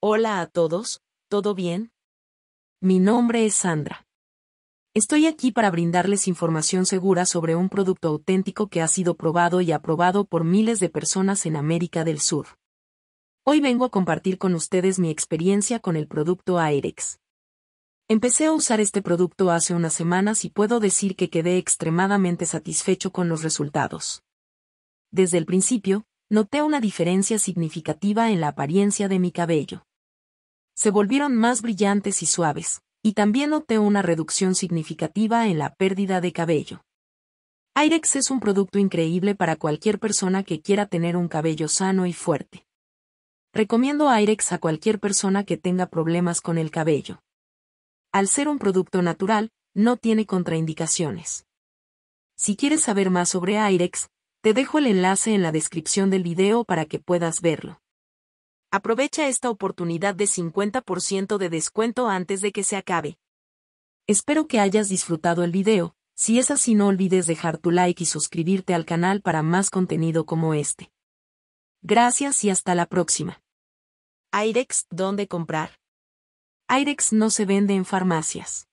Hola a todos, ¿todo bien? Mi nombre es Sandra. Estoy aquí para brindarles información segura sobre un producto auténtico que ha sido probado y aprobado por miles de personas en América del Sur. Hoy vengo a compartir con ustedes mi experiencia con el producto Airex. Empecé a usar este producto hace unas semanas y puedo decir que quedé extremadamente satisfecho con los resultados. Desde el principio, noté una diferencia significativa en la apariencia de mi cabello se volvieron más brillantes y suaves, y también noté una reducción significativa en la pérdida de cabello. Airex es un producto increíble para cualquier persona que quiera tener un cabello sano y fuerte. Recomiendo Airex a cualquier persona que tenga problemas con el cabello. Al ser un producto natural, no tiene contraindicaciones. Si quieres saber más sobre Airex, te dejo el enlace en la descripción del video para que puedas verlo. Aprovecha esta oportunidad de 50% de descuento antes de que se acabe. Espero que hayas disfrutado el video, si es así no olvides dejar tu like y suscribirte al canal para más contenido como este. Gracias y hasta la próxima. Airex, ¿dónde comprar? Airex no se vende en farmacias.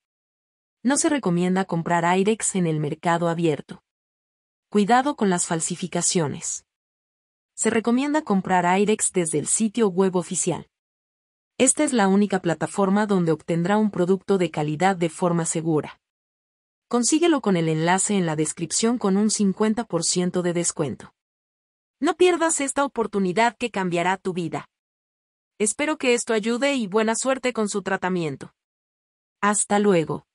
No se recomienda comprar Airex en el mercado abierto. Cuidado con las falsificaciones se recomienda comprar Airex desde el sitio web oficial. Esta es la única plataforma donde obtendrá un producto de calidad de forma segura. Consíguelo con el enlace en la descripción con un 50% de descuento. No pierdas esta oportunidad que cambiará tu vida. Espero que esto ayude y buena suerte con su tratamiento. Hasta luego.